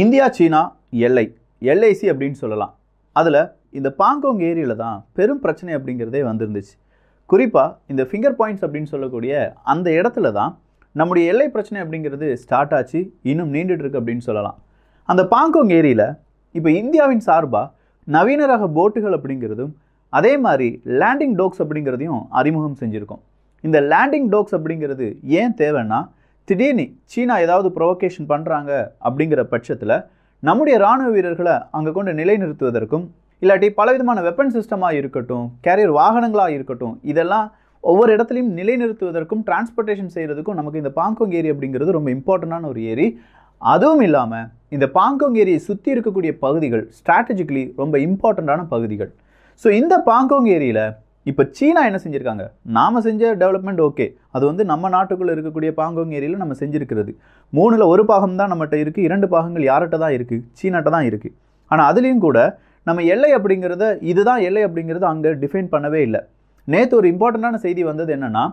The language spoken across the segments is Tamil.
இந்தியா சீனா எல்லை எல்ஐசி அப்படின்னு சொல்லலாம் அதில் இந்த பாங்கோங் ஏரியாவில் தான் பெரும் பிரச்சனை அப்படிங்கிறதே வந்திருந்துச்சு குறிப்பாக இந்த ஃபிங்கர் பாயிண்ட்ஸ் அப்படின்னு சொல்லக்கூடிய அந்த இடத்துல தான் நம்முடைய எல்லை பிரச்சனை அப்படிங்கிறது ஸ்டார்ட் ஆச்சு இன்னும் நீண்டுட்டுருக்கு அப்படின்னு சொல்லலாம் அந்த பாங்கோங் ஏரியில் இப்போ இந்தியாவின் சார்பாக நவீன ரக போட்டுகள் அப்படிங்கிறதும் அதே மாதிரி லேண்டிங் டோக்ஸ் அப்படிங்கிறதையும் அறிமுகம் செஞ்சுருக்கோம் இந்த லேண்டிங் டோக்ஸ் அப்படிங்கிறது ஏன் தேவைன்னா திடீர்னு சீனா ஏதாவது ப்ரொவொகேஷன் பண்ணுறாங்க அப்படிங்கிற பட்சத்தில் நம்முடைய இராணுவ வீரர்களை அங்கே கொண்டு நிலைநிறுத்துவதற்கும் இல்லாட்டி பலவிதமான வெப்பன் சிஸ்டமாக இருக்கட்டும் கேரியர் வாகனங்களாக இருக்கட்டும் இதெல்லாம் ஒவ்வொரு இடத்துலையும் நிலைநிறுத்துவதற்கும் டிரான்ஸ்போர்ட்டேஷன் செய்கிறதுக்கும் நமக்கு இந்த பாங்கோங் ஏரி அப்படிங்கிறது ரொம்ப இம்பார்ட்டண்டான ஒரு ஏரி அதுவும் இல்லாமல் இந்த பாங்கோங் ஏரியை சுற்றி இருக்கக்கூடிய பகுதிகள் ஸ்ட்ராட்டஜிக்கலி ரொம்ப இம்பார்ட்டண்ட்டான பகுதிகள் ஸோ இந்த பாங்கோங் ஏரியில் இப்போ சீனா என்ன செஞ்சுருக்காங்க நாம் செஞ்ச டெவலப்மெண்ட் ஓகே அது வந்து நம்ம நாட்டுக்குள்ளே இருக்கக்கூடிய பாங்கோங் ஏரியில் நம்ம செஞ்சுருக்கிறது மூணில் ஒரு பாகம் தான் நம்மகிட்ட இருக்குது இரண்டு பாகங்கள் யார்கிட்ட தான் இருக்குது சீனாட்ட தான் இருக்குது ஆனால் அதுலேயும் கூட நம்ம எல்லை அப்படிங்கிறத இதுதான் எல்லை அப்படிங்கிறது அங்கே டிஃபைன் பண்ணவே இல்லை நேற்று ஒரு இம்பார்ட்டண்ட்டான செய்தி வந்தது என்னென்னா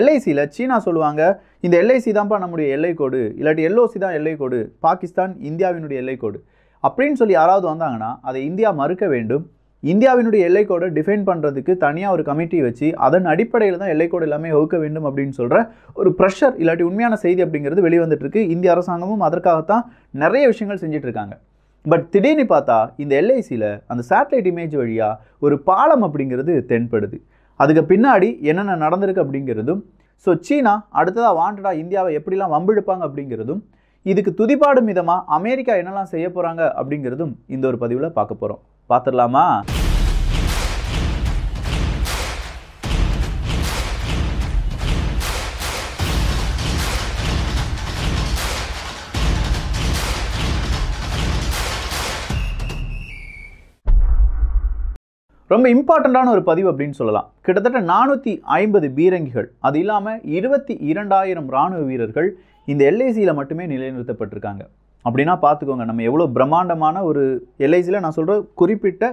எல்ஐசியில் சீனா சொல்லுவாங்க இந்த எல்ஐசி தான்ப்பா நம்முடைய எல்லை கோடு இல்லாட்டி எல்ஓசி தான் எல்லை கோடு பாகிஸ்தான் இந்தியாவினுடைய எல்லை கோடு அப்படின்னு சொல்லி யாராவது வந்தாங்கன்னா அதை இந்தியா மறுக்க வேண்டும் இந்தியாவினுடைய எல்லைக்கோடை டிஃபைன் பண்ணுறதுக்கு தனியாக ஒரு கமிட்டி வச்சு அதன் அடிப்படையில் தான் எல்லைக்கோடு எல்லாமே வகுக்க வேண்டும் அப்படின்னு சொல்கிற ஒரு ப்ரெஷர் இல்லாட்டி உண்மையான செய்தி அப்படிங்கிறது வெளிவந்துட்டுருக்கு இந்திய அரசாங்கமும் அதற்காகத்தான் நிறைய விஷயங்கள் செஞ்சிட்ருக்காங்க பட் திடீர்னு பார்த்தா இந்த எல்ஐசியில் அந்த சேட்டலைட் இமேஜ் வழியாக ஒரு பாலம் அப்படிங்கிறது தென்படுது அதுக்கு பின்னாடி என்னென்ன நடந்திருக்கு அப்படிங்கிறதும் ஸோ சீனா அடுத்ததாக வாண்டடாக இந்தியாவை எப்படிலாம் வம்பிழுப்பாங்க அப்படிங்கிறதும் இதுக்கு துதிப்பாடும் விதமாக அமெரிக்கா என்னெல்லாம் செய்ய போகிறாங்க அப்படிங்கிறதும் இந்த ஒரு பதிவில் பார்க்க போகிறோம் பார்த்துடலாமா ரொம்ப இம்பார்ட்டண்ட்டான ஒரு பதிவு அப்படின்னு சொல்லலாம் கிட்டத்தட்ட நானூற்றி ஐம்பது பீரங்கிகள் அது இல்லாமல் இருபத்தி இரண்டாயிரம் இராணுவ வீரர்கள் இந்த எல்ஐசியில் மட்டுமே நிலைநிறுத்தப்பட்டிருக்காங்க அப்படின்னா பார்த்துக்கோங்க நம்ம எவ்வளோ பிரம்மாண்டமான ஒரு எல்ஐசியில் நான் சொல்கிற குறிப்பிட்ட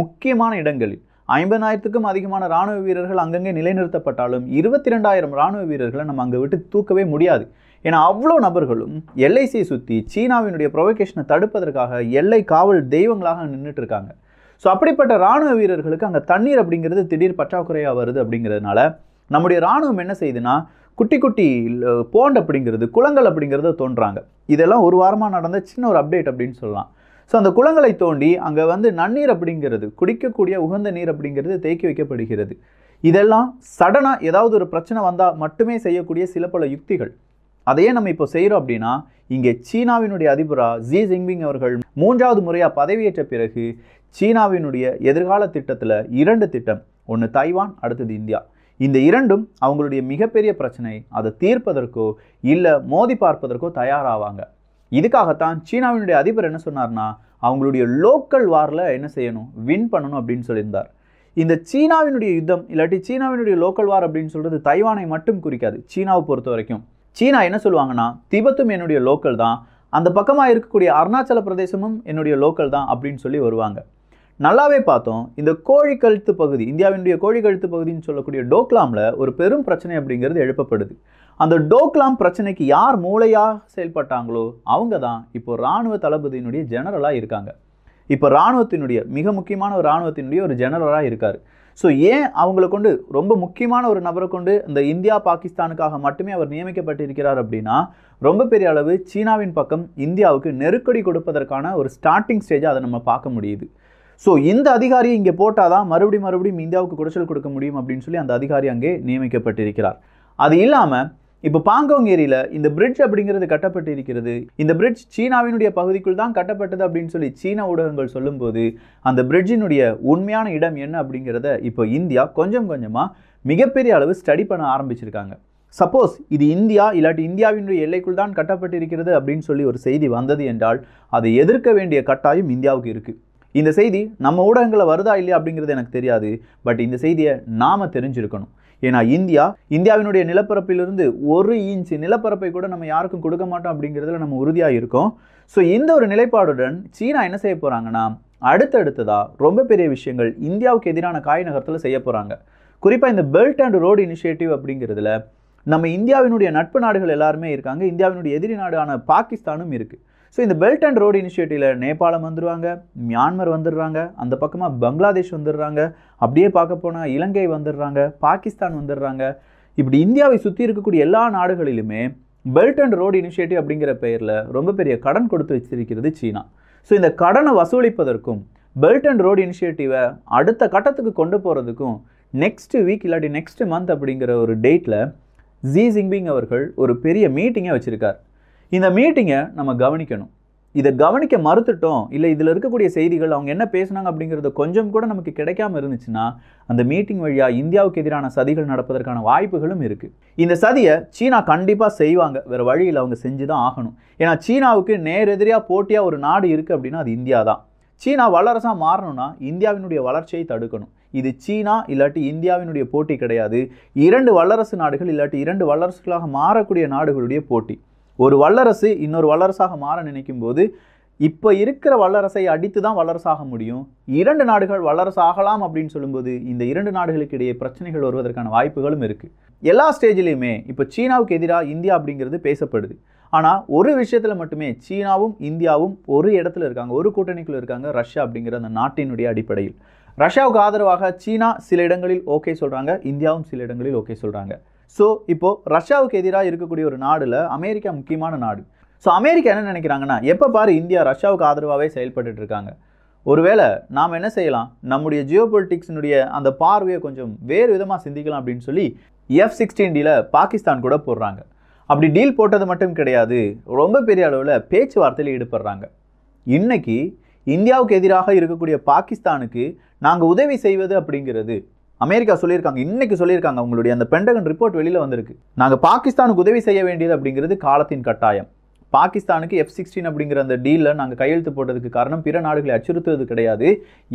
முக்கியமான இடங்களில் ஐம்பதாயிரத்துக்கும் அதிகமான ராணுவ வீரர்கள் அங்கங்கே நிலைநிறுத்தப்பட்டாலும் இருபத்தி ரெண்டாயிரம் ராணுவ வீரர்களை நம்ம அங்கே விட்டு தூக்கவே முடியாது ஏன்னா அவ்வளோ நபர்களும் எல்ஐசியை சுற்றி சீனாவினுடைய ப்ரொவகேஷனை தடுப்பதற்காக எல்லை காவல் தெய்வங்களாக நின்றுட்டு இருக்காங்க ஸோ அப்படிப்பட்ட ராணுவ வீரர்களுக்கு அங்கே தண்ணீர் அப்படிங்கிறது திடீர் பற்றாக்குறையாக வருது அப்படிங்கிறதுனால நம்முடைய ராணுவம் என்ன செய்யுதுன்னா குட்டி குட்டி போண்ட் அப்படிங்கிறது குளங்கள் அப்படிங்கிறத தோன்றாங்க இதெல்லாம் ஒரு வாரமாக நடந்த சின்ன ஒரு அப்டேட் அப்படின்னு சொல்லலாம் ஸோ அந்த குளங்களை தோண்டி அங்கே வந்து நன்னீர் அப்படிங்கிறது குடிக்கக்கூடிய உகந்த நீர் அப்படிங்கிறது தேக்கி வைக்கப்படுகிறது இதெல்லாம் சடனாக ஏதாவது ஒரு பிரச்சனை வந்தால் மட்டுமே செய்யக்கூடிய சில பல யுக்திகள் அதையே நம்ம இப்போ செய்கிறோம் அப்படின்னா இங்கே சீனாவினுடைய அதிபராக ஜி ஜிங்பிங் அவர்கள் மூன்றாவது முறையாக பதவியேற்ற பிறகு சீனாவினுடைய எதிர்கால திட்டத்தில் இரண்டு திட்டம் ஒன்று தைவான் அடுத்தது இந்தியா இந்த இரண்டும் அவங்களுடைய மிகப்பெரிய பிரச்சனை அதை தீர்ப்பதற்கோ இல்லை மோதி பார்ப்பதற்கோ தயாராவாங்க இதுக்காகத்தான் சீனாவினுடைய அதிபர் என்ன சொன்னார்னா அவங்களுடைய லோக்கல் வாரில் என்ன செய்யணும் வின் பண்ணணும் அப்படின்னு சொல்லியிருந்தார் இந்த சீனாவினுடைய யுத்தம் இல்லாட்டி சீனாவினுடைய லோக்கல் வார் அப்படின்னு சொல்கிறது தைவானை மட்டும் குறிக்காது சீனாவை பொறுத்த வரைக்கும் சீனா என்ன சொல்லுவாங்கன்னா திபத்தும் என்னுடைய லோக்கல் தான் அந்த பக்கமாக இருக்கக்கூடிய அருணாச்சல பிரதேசமும் என்னுடைய லோக்கல் தான் அப்படின்னு சொல்லி வருவாங்க நல்லாவே பார்த்தோம் இந்த கோழி கழுத்து பகுதி இந்தியாவினுடைய கோழி கழுத்து பகுதின்னு சொல்லக்கூடிய டோக்லாமில் ஒரு பெரும் பிரச்சனை அப்படிங்கிறது எழுப்பப்படுது அந்த டோக்லாம் பிரச்சனைக்கு யார் மூளையாக செயல்பட்டாங்களோ அவங்க தான் இப்போ இராணுவ தளபதியினுடைய ஜெனரலாக இருக்காங்க இப்போ இராணுவத்தினுடைய மிக முக்கியமான ஒரு இராணுவத்தினுடைய ஒரு ஜெனரலாக இருக்கார் ஸோ ஏன் அவங்கள கொண்டு ரொம்ப முக்கியமான ஒரு நபரை கொண்டு இந்த இந்தியா பாகிஸ்தானுக்காக மட்டுமே அவர் நியமிக்கப்பட்டிருக்கிறார் அப்படின்னா ரொம்ப பெரிய அளவு சீனாவின் பக்கம் இந்தியாவுக்கு நெருக்கடி கொடுப்பதற்கான ஒரு ஸ்டார்டிங் ஸ்டேஜாக அதை நம்ம பார்க்க முடியுது ஸோ இந்த அதிகாரி இங்கே போட்டால் தான் மறுபடியும் மறுபடியும் இந்தியாவுக்கு குடைச்சல் கொடுக்க முடியும் அப்படின்னு சொல்லி அந்த அதிகாரி அங்கே நியமிக்கப்பட்டிருக்கிறார் அது இல்லாமல் இப்போ பாங்கோங் ஏரியில் இந்த பிரிட்ஜ் அப்படிங்கிறது கட்டப்பட்டு இருக்கிறது இந்த பிரிட்ஜ் சீனாவினுடைய பகுதிக்குள் தான் கட்டப்பட்டது அப்படின்னு சொல்லி சீன ஊடகங்கள் சொல்லும்போது அந்த பிரிட்ஜினுடைய உண்மையான இடம் என்ன அப்படிங்கிறத இப்போ இந்தியா கொஞ்சம் கொஞ்சமாக மிகப்பெரிய அளவு ஸ்டடி பண்ண ஆரம்பிச்சிருக்காங்க சப்போஸ் இது இந்தியா இல்லாட்டி இந்தியாவினுடைய எல்லைக்குள் தான் கட்டப்பட்டிருக்கிறது அப்படின்னு சொல்லி ஒரு செய்தி வந்தது என்றால் அதை எதிர்க்க வேண்டிய கட்டாயம் இந்தியாவுக்கு இருக்குது இந்த செய்தி நம்ம ஊடகங்களில் வருதா இல்லையா அப்படிங்கிறது எனக்கு தெரியாது பட் இந்த செய்தியை நாம் தெரிஞ்சிருக்கணும் ஏன்னா இந்தியா இந்தியாவினுடைய நிலப்பரப்பிலிருந்து ஒரு இன்ச் நிலப்பரப்பை கூட நம்ம யாருக்கும் கொடுக்க மாட்டோம் அப்படிங்கிறதுல நம்ம உறுதியாக இருக்கோம் ஸோ இந்த ஒரு நிலைப்பாடுடன் சீனா என்ன செய்ய போகிறாங்கன்னா அடுத்தடுத்ததாக ரொம்ப பெரிய விஷயங்கள் இந்தியாவுக்கு எதிரான காய் நகரத்தில் செய்ய போகிறாங்க குறிப்பாக இந்த பெல்ட் அண்ட் ரோடு இனிஷியேட்டிவ் அப்படிங்கிறதுல நம்ம இந்தியாவினுடைய நட்பு நாடுகள் எல்லாருமே இருக்காங்க இந்தியாவினுடைய எதிரி நாடான பாகிஸ்தானும் இருக்குது ஸோ இந்த பெல்ட் அண்ட் ரோடு இனிஷியேட்டிவில் நேபாளம் வந்துடுவாங்க மியான்மர் வந்துடுறாங்க அந்த பக்கமாக பங்களாதேஷ் வந்துடுறாங்க அப்படியே பார்க்க போனால் இலங்கை வந்துடுறாங்க பாகிஸ்தான் வந்துடுறாங்க இப்படி இந்தியாவை சுற்றி இருக்கக்கூடிய எல்லா நாடுகளிலுமே பெல்ட் அண்ட் ரோடு இனிஷியேட்டிவ் அப்படிங்கிற பெயரில் ரொம்ப பெரிய கடன் கொடுத்து வச்சிருக்கிறது சீனா ஸோ இந்த கடனை வசூலிப்பதற்கும் பெல்ட் அண்ட் ரோடு இனிஷியேட்டிவை அடுத்த கட்டத்துக்கு கொண்டு போகிறதுக்கும் நெக்ஸ்ட் வீக் இல்லாட்டி நெக்ஸ்ட் மந்த் அப்படிங்கிற ஒரு டேட்டில் ஜி ஜிங்பிங் அவர்கள் ஒரு பெரிய மீட்டிங்கை வச்சுருக்கார் இந்த மீட்டிங்கை நம்ம கவனிக்கணும் இதை கவனிக்க மறுத்துட்டோம் இல்லை இதில் இருக்கக்கூடிய செய்திகள் அவங்க என்ன பேசுனாங்க அப்படிங்கிறது கொஞ்சம் கூட நமக்கு கிடைக்காம இருந்துச்சுன்னா அந்த மீட்டிங் வழியாக இந்தியாவுக்கு எதிரான சதிகள் நடப்பதற்கான வாய்ப்புகளும் இருக்குது இந்த சதியை சீனா கண்டிப்பாக செய்வாங்க வேறு வழியில் அவங்க செஞ்சு தான் ஆகணும் ஏன்னா சீனாவுக்கு நேரெதிரியாக போட்டியாக ஒரு நாடு இருக்குது அப்படின்னா அது இந்தியா தான் சீனா வல்லரசாக மாறணும்னா இந்தியாவினுடைய வளர்ச்சியை தடுக்கணும் இது சீனா இல்லாட்டி இந்தியாவினுடைய போட்டி கிடையாது இரண்டு வல்லரசு நாடுகள் இல்லாட்டி இரண்டு வல்லரசுகளாக மாறக்கூடிய நாடுகளுடைய போட்டி ஒரு வல்லரசு இன்னொரு வல்லரசாக மாற நினைக்கும் போது இப்போ இருக்கிற வல்லரசை அடித்து தான் வல்லரசாக முடியும் இரண்டு நாடுகள் வல்லரசு ஆகலாம் அப்படின்னு சொல்லும்போது இந்த இரண்டு நாடுகளுக்கு இடையே பிரச்சனைகள் வருவதற்கான வாய்ப்புகளும் இருக்குது எல்லா ஸ்டேஜ்லேயுமே இப்போ சீனாவுக்கு எதிராக இந்தியா அப்படிங்கிறது பேசப்படுது ஆனால் ஒரு விஷயத்தில் மட்டுமே சீனாவும் இந்தியாவும் ஒரு இடத்துல இருக்காங்க ஒரு கூட்டணிக்குள்ளே இருக்காங்க ரஷ்யா அப்படிங்கிற அந்த நாட்டினுடைய அடிப்படையில் ரஷ்யாவுக்கு ஆதரவாக சீனா சில இடங்களில் ஓகே சொல்கிறாங்க இந்தியாவும் சில இடங்களில் ஓகே சொல்கிறாங்க ஸோ இப்போது ரஷ்யாவுக்கு எதிராக இருக்கக்கூடிய ஒரு நாடில் அமெரிக்கா முக்கியமான நாடு ஸோ அமெரிக்கா என்ன நினைக்கிறாங்கன்னா எப்போ பாரு இந்தியா ரஷ்யாவுக்கு ஆதரவாகவே செயல்பட்டு இருக்காங்க ஒருவேளை நாம் என்ன செய்யலாம் நம்முடைய ஜியோ பொலிட்டிக்ஸினுடைய அந்த பார்வையை கொஞ்சம் வேறு விதமாக சிந்திக்கலாம் அப்படின்னு சொல்லி எஃப் சிக்ஸ்டீன் பாகிஸ்தான் கூட போடுறாங்க அப்படி டீல் போட்டது மட்டும் கிடையாது ரொம்ப பெரிய அளவில் பேச்சுவார்த்தையில் ஈடுபடுறாங்க இன்றைக்கி இந்தியாவுக்கு எதிராக இருக்கக்கூடிய பாகிஸ்தானுக்கு நாங்கள் உதவி செய்வது அப்படிங்கிறது அமெரிக்கா சொல்லியிருக்காங்க இன்னைக்கு சொல்லியிருக்காங்க அவங்களுடைய அந்த பெண்டகன் ரிப்போர்ட் வெளியில் வந்திருக்கு நாங்கள் பாகிஸ்தானுக்கு உதவி செய்ய வேண்டியது அப்படிங்கிறது காலத்தின் கட்டாயம் பாகிஸ்தானுக்கு எஃப் சிக்ஸ்டீன் அப்படிங்கிற அந்த டீலில் நாங்கள் கையெழுத்து போட்டதுக்கு காரணம் பிற நாடுகளை அச்சுறுத்துவது கிடையாது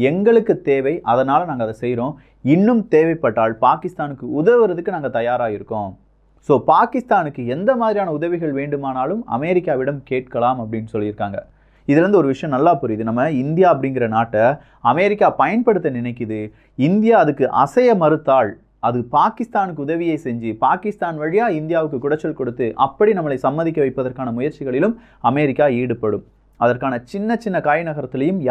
எங்களுக்கு தேவை அதனால் நாங்கள் அதை செய்கிறோம் இன்னும் தேவைப்பட்டால் பாகிஸ்தானுக்கு உதவுறதுக்கு நாங்கள் தயாராக இருக்கோம் ஸோ பாகிஸ்தானுக்கு எந்த மாதிரியான உதவிகள் வேண்டுமானாலும் அமெரிக்காவிடம் கேட்கலாம் அப்படின்னு சொல்லியிருக்காங்க இதுலேருந்து ஒரு விஷயம் நல்லா புரியுது நம்ம இந்தியா அப்படிங்கிற நாட்டை அமெரிக்கா பயன்படுத்த நினைக்குது இந்தியா அதுக்கு அசைய மறுத்தாள் அது பாகிஸ்தானுக்கு உதவியை செஞ்சு பாகிஸ்தான் வழியாக இந்தியாவுக்கு குடைச்சல் கொடுத்து அப்படி நம்மளை சம்மதிக்க வைப்பதற்கான முயற்சிகளிலும் அமெரிக்கா ஈடுபடும் அதற்கான சின்ன சின்ன காய்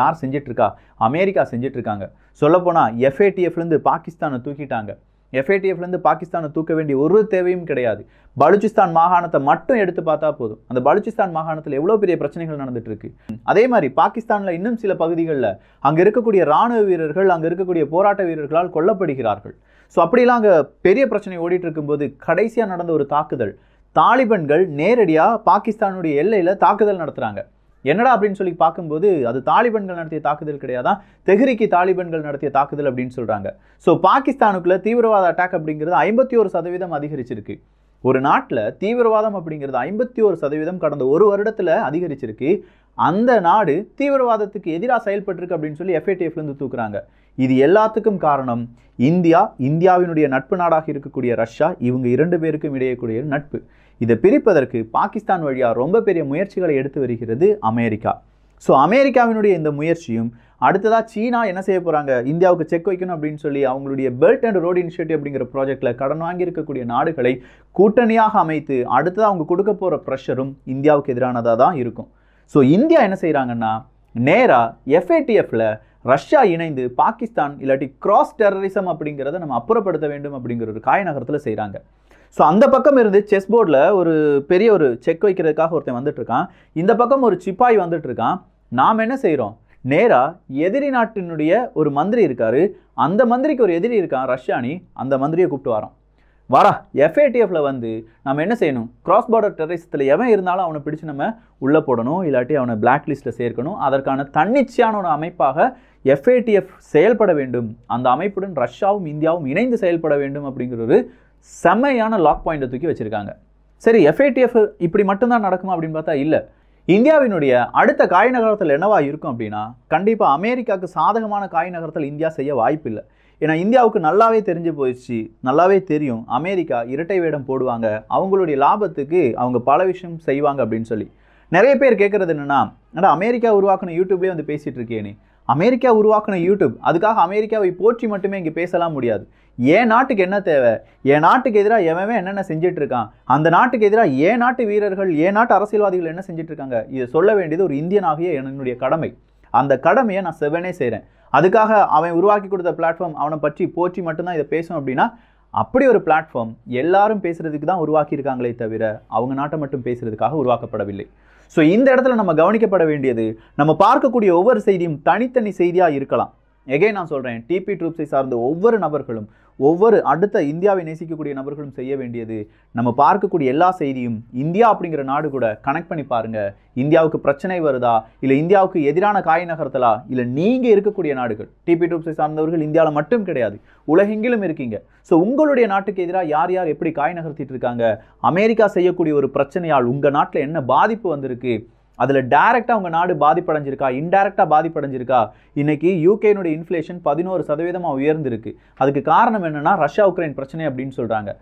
யார் செஞ்சிட்ருக்கா அமெரிக்கா செஞ்சிட்ருக்காங்க சொல்லப்போனால் எஃப்ஏடிஎஃப்லேருந்து பாகிஸ்தானை தூக்கிட்டாங்க எஃப்ஏடிஎஃப்லேருந்து பாகிஸ்தானை தூக்க வேண்டிய ஒரு தேவையும் கிடையாது பலுச்சிஸ்தான் மாகாணத்தை மட்டும் எடுத்து பார்த்தா போதும் அந்த பலுச்சிஸ்தான் மாகாணத்தில் எவ்வளோ பெரிய பிரச்சனைகள் நடந்துட்டு இருக்கு அதே மாதிரி பாகிஸ்தானில் இன்னும் சில பகுதிகளில் அங்கே இருக்கக்கூடிய ராணுவ வீரர்கள் அங்கே இருக்கக்கூடிய போராட்ட வீரர்களால் கொல்லப்படுகிறார்கள் ஸோ அப்படிலாம் அங்கே பெரிய பிரச்சனை ஓடிட்டு இருக்கும்போது கடைசியாக நடந்த ஒரு தாக்குதல் தாலிபன்கள் நேரடியாக பாகிஸ்தானுடைய எல்லையில் தாக்குதல் நடத்துகிறாங்க என்னடா அப்படின்னு சொல்லி பார்க்கும்போது அது தாலிபன்கள் நடத்திய தாக்குதல் கிடையாதான் தெஹ்ரிக்கி தாலிபன்கள் நடத்திய தாக்குதல் அப்படின்னு சொல்கிறாங்க ஸோ பாகிஸ்தானுக்குள்ளே தீவிரவாத அட்டாக் அப்படிங்கிறது ஐம்பத்தி ஒரு சதவீதம் அதிகரிச்சிருக்கு ஒரு நாட்டில் தீவிரவாதம் அப்படிங்கிறது ஐம்பத்தி ஒரு சதவீதம் கடந்த ஒரு வருடத்தில் அதிகரிச்சிருக்கு அந்த நாடு தீவிரவாதத்துக்கு எதிராக செயல்பட்டிருக்கு அப்படின்னு சொல்லி எஃப்ஏடிஎஃப்லேருந்து தூக்குறாங்க இது எல்லாத்துக்கும் காரணம் இந்தியா இந்தியாவினுடைய நட்பு நாடாக இருக்கக்கூடிய ரஷ்யா இவங்க இரண்டு பேருக்கும் இடையே கூடிய நட்பு இதை பிரிப்பதற்கு பாகிஸ்தான் வழியாக ரொம்ப பெரிய முயற்சிகளை எடுத்து வருகிறது அமெரிக்கா ஸோ அமெரிக்காவினுடைய இந்த முயற்சியும் அடுத்ததாக சீனா என்ன செய்ய போகிறாங்க இந்தியாவுக்கு செக் வைக்கணும் அப்படின்னு சொல்லி அவங்களுடைய பெல்ட் அண்ட் ரோடு இனிஷியேட்டிவ் அப்படிங்கிற ப்ராஜெக்டில் கடன் வாங்கியிருக்கக்கூடிய நாடுகளை கூட்டணியாக அமைத்து அடுத்ததாக அவங்க கொடுக்க போகிற ப்ரெஷரும் இந்தியாவுக்கு எதிரானதாக தான் இருக்கும் ஸோ இந்தியா என்ன செய்கிறாங்கன்னா நேராக எஃப்ஏடிஎஃப்பில் ரஷ்யா இணைந்து பாகிஸ்தான் இல்லாட்டி கிராஸ் டெரரிசம் அப்படிங்கிறத நம்ம அப்புறப்படுத்த வேண்டும் அப்படிங்கிற ஒரு காய நகரத்தில் செய்கிறாங்க ஸோ அந்த பக்கம் இருந்து செஸ் போர்டில் ஒரு பெரிய ஒரு செக் வைக்கிறதுக்காக ஒருத்தன் வந்துட்டுருக்கான் இந்த பக்கம் ஒரு சிப்பாய் இருக்கான் நாம் என்ன செய்கிறோம் நேராக எதிரி நாட்டினுடைய ஒரு மந்திரி இருக்கார் அந்த மந்திரிக்கு ஒரு எதிரி இருக்கான் ரஷ்யானி அந்த மந்திரியை கூப்பிட்டு வரோம் வரா எஃப்ஏடிஎஃப்பில் வந்து நம்ம என்ன செய்யணும் கிராஸ் பார்டர் டெரரிசத்தில் எவன் இருந்தாலும் அவனை பிடிச்சு நம்ம உள்ளே போடணும் இல்லாட்டி அவனை பிளாக் லிஸ்ட்டில் சேர்க்கணும் அதற்கான தன்னிச்சையான ஒரு அமைப்பாக எஃப்ஏடிஎஃப் செயல்பட வேண்டும் அந்த அமைப்புடன் ரஷ்யாவும் இந்தியாவும் இணைந்து செயல்பட வேண்டும் அப்படிங்கிற ஒரு செம்மையான லாக் பாயிண்ட்டை தூக்கி வச்சுருக்காங்க சரி எஃப்ஐடிஎஃப் இப்படி மட்டும்தான் நடக்குமா அப்படின்னு பார்த்தா இல்லை இந்தியாவினுடைய அடுத்த காய் நகரத்தில் என்னவா இருக்கும் அப்படின்னா கண்டிப்பாக அமெரிக்காவுக்கு சாதகமான காய் நகரத்தில் இந்தியா செய்ய வாய்ப்பில்லை ஏன்னா இந்தியாவுக்கு நல்லாவே தெரிஞ்சு போயிடுச்சு நல்லாவே தெரியும் அமெரிக்கா இரட்டை வேடம் போடுவாங்க அவங்களுடைய லாபத்துக்கு அவங்க பல விஷயம் செய்வாங்க அப்படின்னு சொல்லி நிறைய பேர் கேட்குறது என்னென்னா ஆனால் அமெரிக்கா உருவாக்கணும் யூடியூப்லேயே வந்து பேசிகிட்டு இருக்கேனே அமெரிக்கா உருவாக்கின யூடியூப் அதுக்காக அமெரிக்காவை போற்றி மட்டுமே இங்கே பேசலாம் முடியாது என் நாட்டுக்கு என்ன தேவை என் நாட்டுக்கு எதிராக எவன் என்னென்ன செஞ்சுட்டு இருக்கான் அந்த நாட்டுக்கு எதிராக ஏன் நாட்டு வீரர்கள் ஏன் நாட்டு அரசியல்வாதிகள் என்ன செஞ்சுட்டு இருக்காங்க இதை சொல்ல வேண்டியது ஒரு இந்தியனாகிய என்னுடைய கடமை அந்த கடமையை நான் செவனே செய்கிறேன் அதுக்காக அவன் உருவாக்கி கொடுத்த பிளாட்ஃபார்ம் அவனை பற்றி போற்றி மட்டும்தான் இதை பேசணும் அப்படின்னா அப்படி ஒரு பிளாட்ஃபார்ம் எல்லாரும் பேசுகிறதுக்கு தான் உருவாக்கியிருக்காங்களே தவிர அவங்க நாட்டை மட்டும் பேசுகிறதுக்காக உருவாக்கப்படவில்லை ஸோ இந்த இடத்துல நம்ம கவனிக்கப்பட வேண்டியது நம்ம பார்க்கக்கூடிய ஒவ்வொரு செய்தியும் தனித்தனி செய்தியாக இருக்கலாம் எகே நான் சொல்கிறேன் டிபி ட்ரூப்ஸை சார்ந்த ஒவ்வொரு நபர்களும் ஒவ்வொரு அடுத்த இந்தியாவை நேசிக்கக்கூடிய நபர்களும் செய்ய வேண்டியது நம்ம பார்க்கக்கூடிய எல்லா செய்தியும் இந்தியா அப்படிங்கிற நாடு கூட கனெக்ட் பண்ணி பாருங்கள் இந்தியாவுக்கு பிரச்சனை வருதா இல்லை இந்தியாவுக்கு எதிரான காய் நகர்த்தலா இல்லை நீங்கள் இருக்கக்கூடிய நாடுகள் டிபி டூப்ஸை சார்ந்தவர்கள் இந்தியாவில் மட்டும் கிடையாது உலகெங்கிலும் இருக்கீங்க ஸோ உங்களுடைய நாட்டுக்கு எதிராக யார் யார் எப்படி காய் நகர்த்திட்டு இருக்காங்க அமெரிக்கா செய்யக்கூடிய ஒரு பிரச்சனையால் உங்கள் நாட்டில் என்ன பாதிப்பு வந்திருக்கு அதில் டேரெக்டாக அவங்க நாடு பாதிப்படைஞ்சிருக்கா இன்டெரக்டாக பாதிப்படைஞ்சிருக்கா இன்றைக்கி யூகேனுடைய இன்ஃப்ளேஷன் பதினோரு சதவீதமாக உயர்ந்திருக்கு அதுக்கு காரணம் என்னென்னா ரஷ்யா உக்ரைன் பிரச்சனை அப்படின்னு சொல்கிறாங்க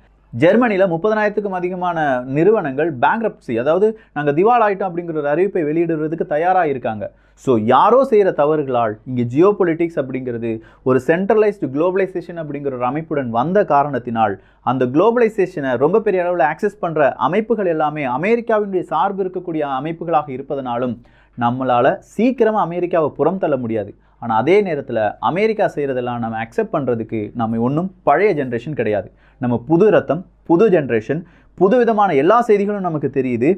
ஜெர்மனியில் முப்பதனாயிரத்துக்கும் அதிகமான நிறுவனங்கள் பேங்க்ரப்சி அதாவது நாங்கள் திவால் ஆகிட்டோம் அப்படிங்கிற ஒரு அறிவிப்பை வெளியிடுறதுக்கு தயாராக இருக்காங்க ஸோ யாரோ செய்கிற தவறுகளால் இங்கே ஜியோ பொலிட்டிக்ஸ் அப்படிங்கிறது ஒரு சென்ட்ரலைஸ்டு குளோபலைசேஷன் அப்படிங்கிற ஒரு அமைப்புடன் வந்த காரணத்தினால் அந்த குளோபலைசேஷனை ரொம்ப பெரிய அளவில் ஆக்சஸ் பண்ணுற அமைப்புகள் எல்லாமே அமெரிக்காவினுடைய சார்பு இருக்கக்கூடிய அமைப்புகளாக இருப்பதனாலும் நம்மளால் சீக்கிரமாக அமெரிக்காவை புறம் தள்ள முடியாது ஆனால் அதே நேரத்தில் அமெரிக்கா செய்கிறதெல்லாம் நம்ம அக்செப்ட் பண்ணுறதுக்கு நம்ம ஒன்றும் பழைய ஜென்ரேஷன் கிடையாது நம்ம புது ரத்தம் புது ஜென்ரேஷன் புது விதமான எல்லா செய்திகளும் நமக்கு தெரியுது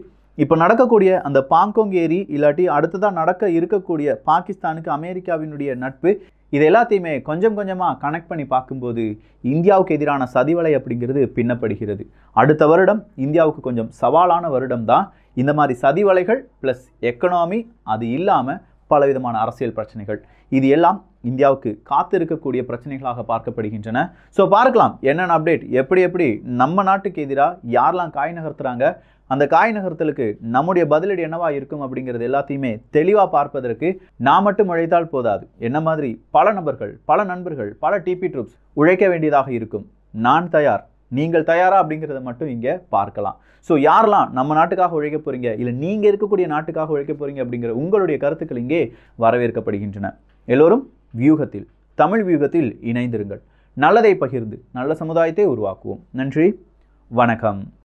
இப்போ நடக்கக்கூடிய அந்த பாங்கோங் ஏரி இல்லாட்டி அடுத்ததாக நடக்க இருக்கக்கூடிய பாகிஸ்தானுக்கு அமெரிக்காவினுடைய நட்பு இது எல்லாத்தையுமே கொஞ்சம் கொஞ்சமாக கனெக்ட் பண்ணி பார்க்கும்போது இந்தியாவுக்கு எதிரான சதிவலை அப்படிங்கிறது பின்னப்படுகிறது அடுத்த வருடம் இந்தியாவுக்கு கொஞ்சம் சவாலான வருடம் தான் இந்த மாதிரி சதிவலைகள் ப்ளஸ் எக்கனாமி அது இல்லாமல் பலவிதமான அரசியல் பிரச்சனைகள் இது எல்லாம் இந்தியாவுக்கு காத்திருக்கக்கூடிய பிரச்சனைகளாக பார்க்கப்படுகின்றன ஸோ பார்க்கலாம் என்னென்ன அப்டேட் எப்படி எப்படி நம்ம நாட்டுக்கு எதிராக யாரெல்லாம் காய் நகர்த்துறாங்க அந்த காய் நகர்த்தலுக்கு நம்முடைய பதிலடி என்னவா இருக்கும் அப்படிங்கிறது எல்லாத்தையுமே தெளிவாக பார்ப்பதற்கு நான் மட்டும் உழைத்தால் போதாது என்ன மாதிரி பல நபர்கள் பல நண்பர்கள் பல டிபி ட்ரூப்ஸ் உழைக்க வேண்டியதாக இருக்கும் நான் தயார் நீங்கள் தயாரா அப்படிங்கிறத மட்டும் இங்கே பார்க்கலாம் ஸோ யாரெல்லாம் நம்ம நாட்டுக்காக உழைக்க போகிறீங்க இல்லை நீங்கள் இருக்கக்கூடிய நாட்டுக்காக உழைக்க போகிறீங்க அப்படிங்கிற உங்களுடைய கருத்துக்கள் இங்கே வரவேற்கப்படுகின்றன எல்லோரும் வியூகத்தில் தமிழ் வியூகத்தில் இணைந்திருங்கள் நல்லதை பகிர்ந்து நல்ல சமுதாயத்தை உருவாக்குவோம் நன்றி வணக்கம்